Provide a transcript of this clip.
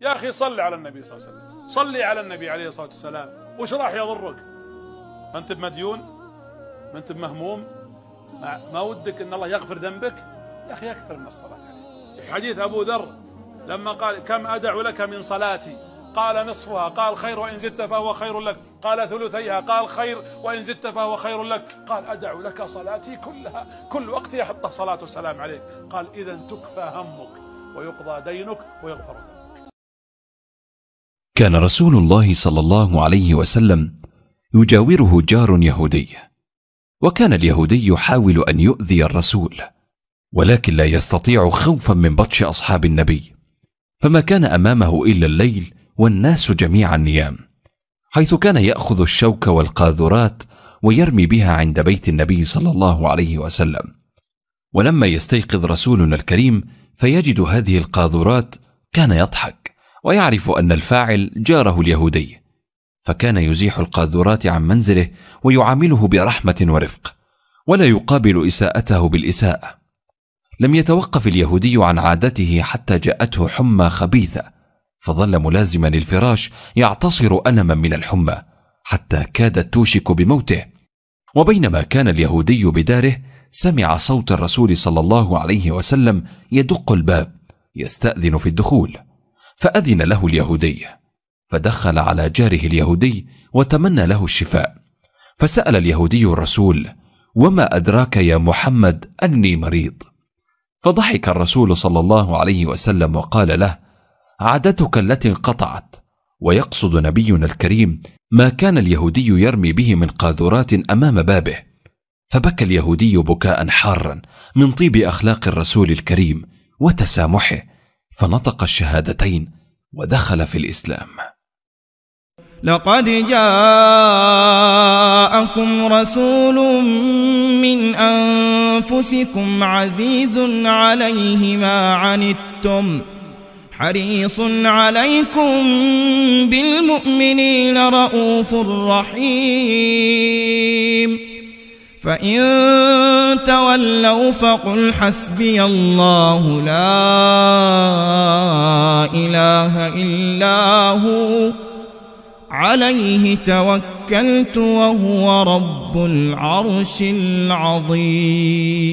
يا أخي صلي على النبي صلى الله عليه وسلم صلي على النبي عليه الصلاة والسلام وش راح يضرك ما أنت بمديون ما أنت بمهموم ما, ما ودك أن الله يغفر ذنبك يا أخي أكثر من الصلاة عليه حديث أبو ذر لما قال كم أدع لك من صلاتي قال نصفها قال خير وإن زدت فهو خير لك قال ثلثيها قال خير وإن زدت فهو خير لك قال أدع لك صلاتي كلها كل وقت يحط صلاة وسلام عليك قال إذا تكفى همك ويقضى دينك ويغفر لك كان رسول الله صلى الله عليه وسلم يجاوره جار يهودي وكان اليهودي يحاول ان يؤذي الرسول ولكن لا يستطيع خوفا من بطش اصحاب النبي فما كان امامه الا الليل والناس جميعا نيام حيث كان ياخذ الشوك والقاذورات ويرمي بها عند بيت النبي صلى الله عليه وسلم ولما يستيقظ رسولنا الكريم فيجد هذه القاذورات كان يضحك ويعرف أن الفاعل جاره اليهودي فكان يزيح القاذورات عن منزله ويعامله برحمة ورفق ولا يقابل إساءته بالإساءة لم يتوقف اليهودي عن عادته حتى جاءته حمى خبيثة فظل ملازما للفراش يعتصر ألما من الحمى حتى كادت توشك بموته وبينما كان اليهودي بداره سمع صوت الرسول صلى الله عليه وسلم يدق الباب يستأذن في الدخول فأذن له اليهودي فدخل على جاره اليهودي وتمنى له الشفاء فسأل اليهودي الرسول وما أدراك يا محمد أني مريض فضحك الرسول صلى الله عليه وسلم وقال له عادتك التي انقطعت ويقصد نبينا الكريم ما كان اليهودي يرمي به من قاذورات أمام بابه فبكى اليهودي بكاء حارا من طيب أخلاق الرسول الكريم وتسامحه فنطق الشهادتين ودخل في الإسلام لقد جاءكم رسول من أنفسكم عزيز عليه ما عنتم حريص عليكم بالمؤمنين رؤوف رحيم فإن تولوا فقل حسبي الله لا إله إلا هو عليه توكلت وهو رب العرش العظيم